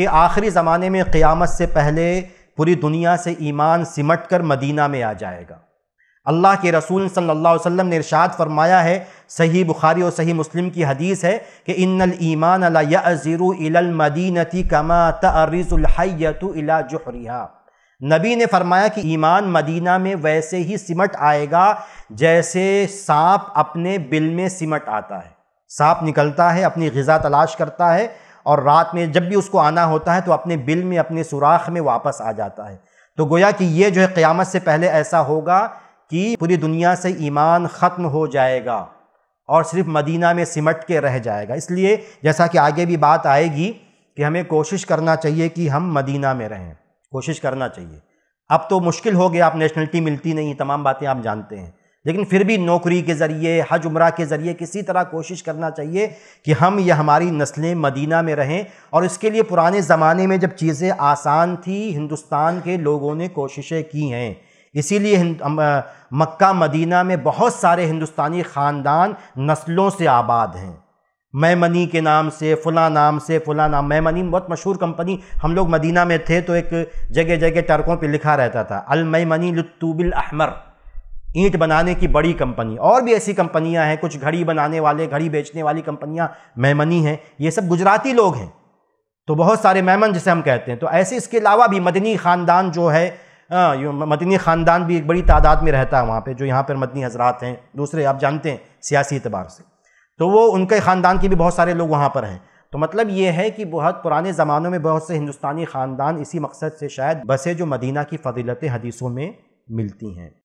कि आखिरी ज़माने में क़ियामत से पहले पूरी दुनिया से ईमान सिमट कर मदीना में आ जाएगा अल्लाह के रसूल सल्लल्लाहु अलैहि वसल्लम ने इरशाद फरमाया है सही बुखारी और सही मुस्लिम की हदीस है कि इन्नल ईमान अला इलल कमा तरिजुल हयतु इला जुहरिहा नबी ने फरमाया कि ईमान मदीना में वैसे ही सिमट आएगा जैसे सांप अपने बिल में सिमट आता है सांप निकलता है अपनी गज़ा तलाश करता है और रात में जब भी उसको आना होता है तो अपने बिल में अपने सुराख में वापस आ जाता है तो गोया कि ये जो है क़्यामत से पहले ऐसा होगा कि पूरी दुनिया से ईमान ख़त्म हो जाएगा और सिर्फ मदीना में सिमट के रह जाएगा इसलिए जैसा कि आगे भी बात आएगी कि हमें कोशिश करना चाहिए कि हम मदीना में रहें कोशिश करना चाहिए अब तो मुश्किल हो गया आप नेशनलिटी मिलती नहीं तमाम बातें आप जानते हैं लेकिन फिर भी नौकरी के ज़रिए हज उम्र के ज़रिए किसी तरह कोशिश करना चाहिए कि हम या हमारी नस्लें मदीना में रहें और इसके लिए पुराने ज़माने में जब चीज़ें आसान थी हिंदुस्तान के लोगों ने कोशिशें की हैं इसीलिए मक्का मदीना में बहुत सारे हिंदुस्तानी ख़ानदान नस्लों से आबाद हैं मैमनी के नाम से फ़लाँ नाम से फ़लाँ नाम मैमनी बहुत मशहूर कंपनी हम लोग मदीना में थे तो एक जगह जगह टर्कों पे लिखा रहता था अल मैमनी अहमर ईंट बनाने की बड़ी कंपनी और भी ऐसी कंपनियां हैं कुछ घड़ी बनाने वाले घड़ी बेचने वाली कंपनियां मैमनी हैं ये सब गुजराती लोग हैं तो बहुत सारे मेमन जिसे हम कहते हैं तो ऐसे इसके अलावा भी मदनी ख़ानदान जो है आ, हाँ, मदनी ख़ानदान भी एक बड़ी तादाद में रहता है वहाँ पर जो यहाँ पर मदनी हजरात हैं दूसरे आप जानते हैं सियासी अतबार से तो वो उनके ख़ानदान के भी बहुत सारे लोग वहाँ पर हैं तो मतलब ये है कि बहुत पुराने ज़मानों में बहुत से हिंदुस्तानी ख़ानदान इसी मकसद से शायद बसे जो मदीना की फजीलत हदीसों में मिलती हैं